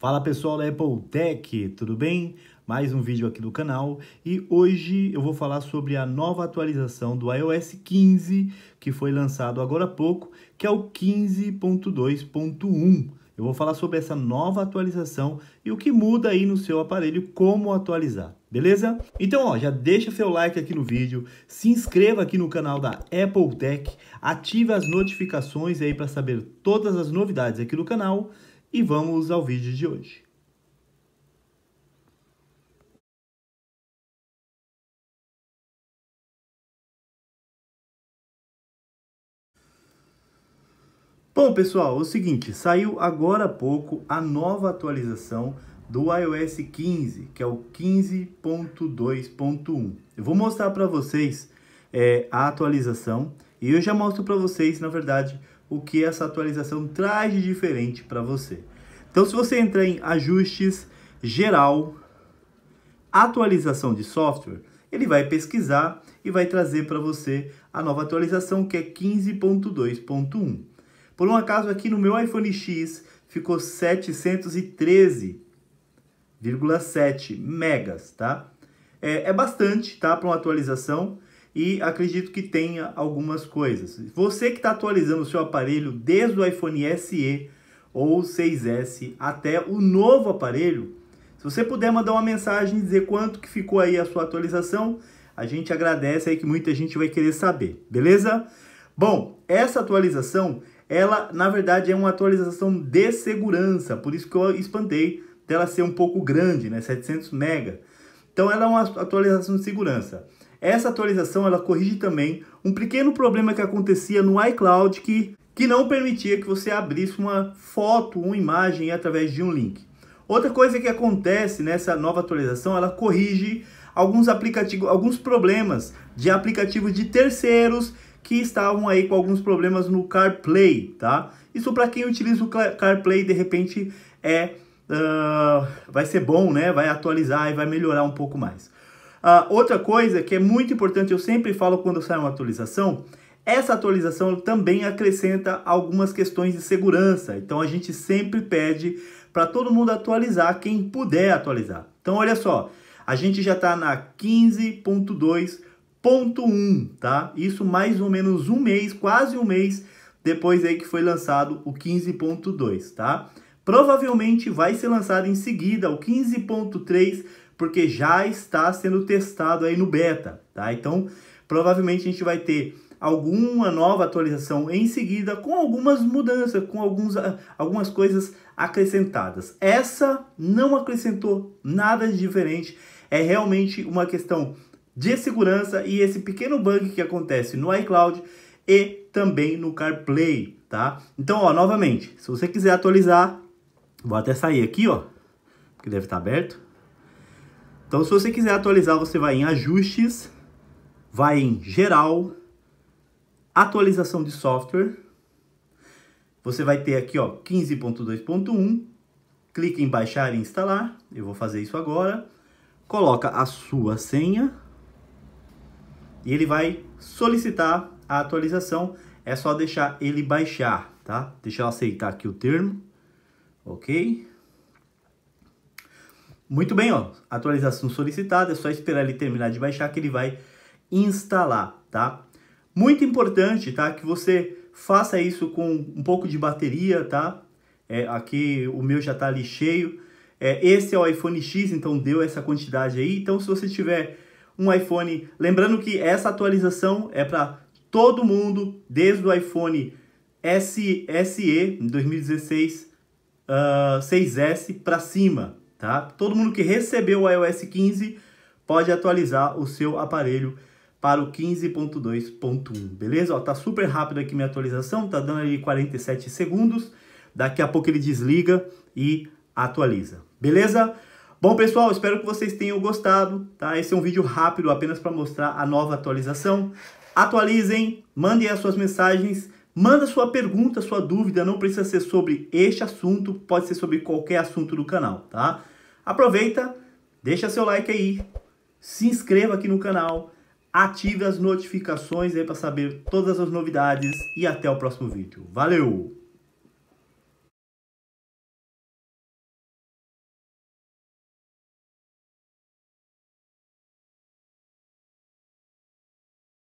Fala pessoal da Apple Tech, tudo bem? Mais um vídeo aqui do canal e hoje eu vou falar sobre a nova atualização do iOS 15 que foi lançado agora há pouco, que é o 15.2.1. Eu vou falar sobre essa nova atualização e o que muda aí no seu aparelho, como atualizar, beleza? Então, ó, já deixa seu like aqui no vídeo, se inscreva aqui no canal da Apple Tech, ative as notificações aí para saber todas as novidades aqui do canal e vamos ao vídeo de hoje. Bom, pessoal, é o seguinte, saiu agora há pouco a nova atualização do iOS 15, que é o 15.2.1. Eu vou mostrar para vocês é, a atualização e eu já mostro para vocês, na verdade, o que essa atualização traz de diferente para você. Então, se você entrar em ajustes, geral, atualização de software, ele vai pesquisar e vai trazer para você a nova atualização que é 15.2.1. Por um acaso, aqui no meu iPhone X ficou 713,7 megas, tá? É, é bastante, tá? Para uma atualização e acredito que tenha algumas coisas. Você que está atualizando o seu aparelho desde o iPhone SE ou 6S até o novo aparelho, se você puder mandar uma mensagem e dizer quanto que ficou aí a sua atualização, a gente agradece aí que muita gente vai querer saber, beleza? Bom, essa atualização, ela na verdade é uma atualização de segurança, por isso que eu espantei dela ser um pouco grande, né, 700 mega. Então ela é uma atualização de segurança. Essa atualização ela corrige também um pequeno problema que acontecia no iCloud que, que não permitia que você abrisse uma foto, uma imagem através de um link. Outra coisa que acontece nessa nova atualização, ela corrige alguns aplicativos, alguns problemas de aplicativos de terceiros que estavam aí com alguns problemas no CarPlay, tá? Isso para quem utiliza o CarPlay de repente é uh, vai ser bom, né? Vai atualizar e vai melhorar um pouco mais. Uh, outra coisa que é muito importante, eu sempre falo quando sai uma atualização, essa atualização também acrescenta algumas questões de segurança. Então a gente sempre pede para todo mundo atualizar, quem puder atualizar. Então olha só, a gente já está na 15.2.1, tá? Isso mais ou menos um mês, quase um mês depois aí que foi lançado o 15.2, tá? Provavelmente vai ser lançado em seguida o 15.3 porque já está sendo testado aí no beta, tá? Então, provavelmente a gente vai ter alguma nova atualização em seguida com algumas mudanças, com alguns, ah, algumas coisas acrescentadas. Essa não acrescentou nada de diferente, é realmente uma questão de segurança e esse pequeno bug que acontece no iCloud e também no CarPlay, tá? Então, ó, novamente, se você quiser atualizar, vou até sair aqui, ó, que deve estar tá aberto. Então, se você quiser atualizar, você vai em ajustes, vai em geral, atualização de software. Você vai ter aqui, ó, 15.2.1. Clique em baixar e instalar. Eu vou fazer isso agora. Coloca a sua senha. E ele vai solicitar a atualização. É só deixar ele baixar, tá? Deixa eu aceitar aqui o termo. OK? Muito bem, ó, atualização solicitada, é só esperar ele terminar de baixar que ele vai instalar, tá? Muito importante, tá, que você faça isso com um pouco de bateria, tá? É, aqui o meu já tá ali cheio. É, esse é o iPhone X, então deu essa quantidade aí. Então se você tiver um iPhone, lembrando que essa atualização é para todo mundo, desde o iPhone SE 2016 uh, 6S para cima, tá? Todo mundo que recebeu o iOS 15 pode atualizar o seu aparelho para o 15.2.1, beleza? Ó, tá super rápido aqui minha atualização, tá dando aí 47 segundos. Daqui a pouco ele desliga e atualiza, beleza? Bom, pessoal, espero que vocês tenham gostado, tá? Esse é um vídeo rápido apenas para mostrar a nova atualização. Atualizem, mandem as suas mensagens Manda sua pergunta, sua dúvida, não precisa ser sobre este assunto, pode ser sobre qualquer assunto do canal, tá? Aproveita, deixa seu like aí, se inscreva aqui no canal, ative as notificações aí para saber todas as novidades e até o próximo vídeo. Valeu!